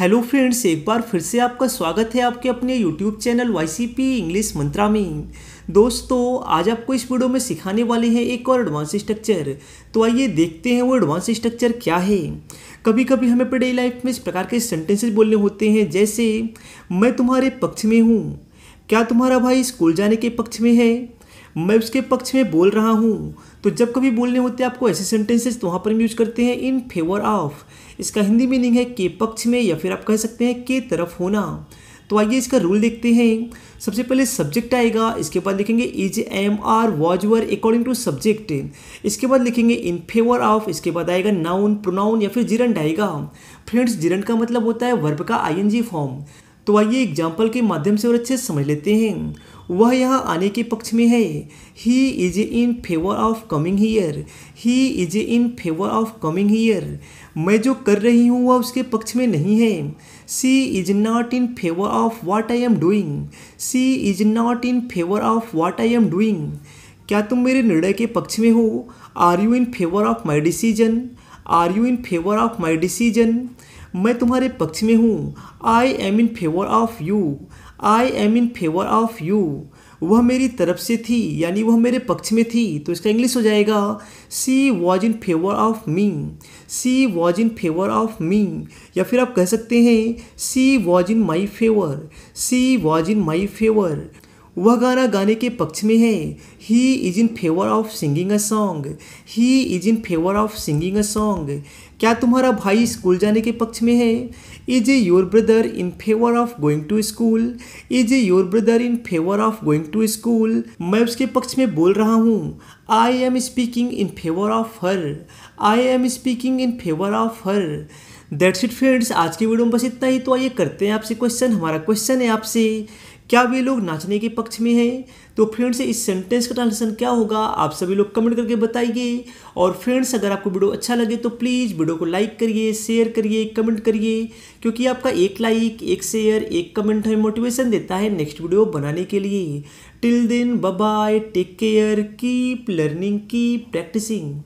hello friends एक बार फिर से आपका स्वागत है आपके अपने YouTube channel P English Mantra में दोस्तों आज आपको इस वीडियो में सिखाने वाले हैं एक और एडवांस स्ट्रक्चर तो आइए देखते हैं वो एडवांस स्ट्रक्चर क्या है कभी कभी हमें अपने लाइफ में इस प्रकार के सेंटेंसेज बोलने होते हैं जैसे मैं तुम्हारे पक्ष में हूँ क्या तुम्हारा भाई स्कूल जाने के पक्ष में है मैं उसके पक्ष में बोल रहा हूँ तो जब कभी बोलने होते हैं आपको ऐसे सेंटेंसेस तो वहाँ पर हम यूज करते हैं इन फेवर ऑफ इसका हिंदी मीनिंग है के पक्ष में या फिर आप कह सकते हैं के तरफ होना तो आइए इसका रूल देखते हैं सबसे पहले सब्जेक्ट आएगा इसके बाद लिखेंगे is am are was were according to subject इसके बाद लिखेंगे इन फेवर ऑफ इसके बाद आएगा नाउन प्रोनाउन या फिर जिरंड आएगा फ्रेंड्स जिरंड का मतलब होता है वर्ब का आई फॉर्म तो आइए एग्जाम्पल के माध्यम से और अच्छे से समझ लेते हैं वह यहाँ आने के पक्ष में है he is in favour of coming here he is in favour of coming here मैं जो कर रही हूँ वह उसके पक्ष में नहीं है she is not in favour of what I am doing she is not in favour of what I am doing क्या तुम मेरे निर्णय के पक्ष में हो are you in favour of my decision are you in favour of my decision मैं तुम्हारे पक्ष में हूँ I am in favour of you I am in favour of you वह मेरी तरफ से थी यानी वह मेरे पक्ष में थी तो इसका इंग्लिश हो जाएगा she was in favour of me she was in favour of me या फिर आप कह सकते हैं she was in my favour she was in my favour वह गाना गाने के पक्ष में है he is in favour of singing a song he is in favour of singing a song क्या तुम्हारा भाई स्कूल जाने के पक्ष में है is a your brother in favour of going to school is a your brother in favour of going to school मैं उसके पक्ष में बोल रहा हूँ I am speaking in favour of her I am speaking in favour of her that's it friends आज की video में बस इतना ही तो आइए करते हैं आपसे क्वेश्चन हमारा क्वेश्चन है आपसे क्या वे लोग नाचने के पक्ष में हैं तो फ्रेंड्स इस सेंटेंस का ट्रांसलेशन क्या होगा आप सभी लोग कमेंट करके बताइए और फ्रेंड्स अगर आपको वीडियो अच्छा लगे तो प्लीज़ वीडियो को लाइक करिए शेयर करिए कमेंट करिए क्योंकि आपका एक लाइक एक शेयर एक कमेंट हमें मोटिवेशन देता है नेक्स्ट वीडियो बनाने के लिए till then bye take care keep learning keep practising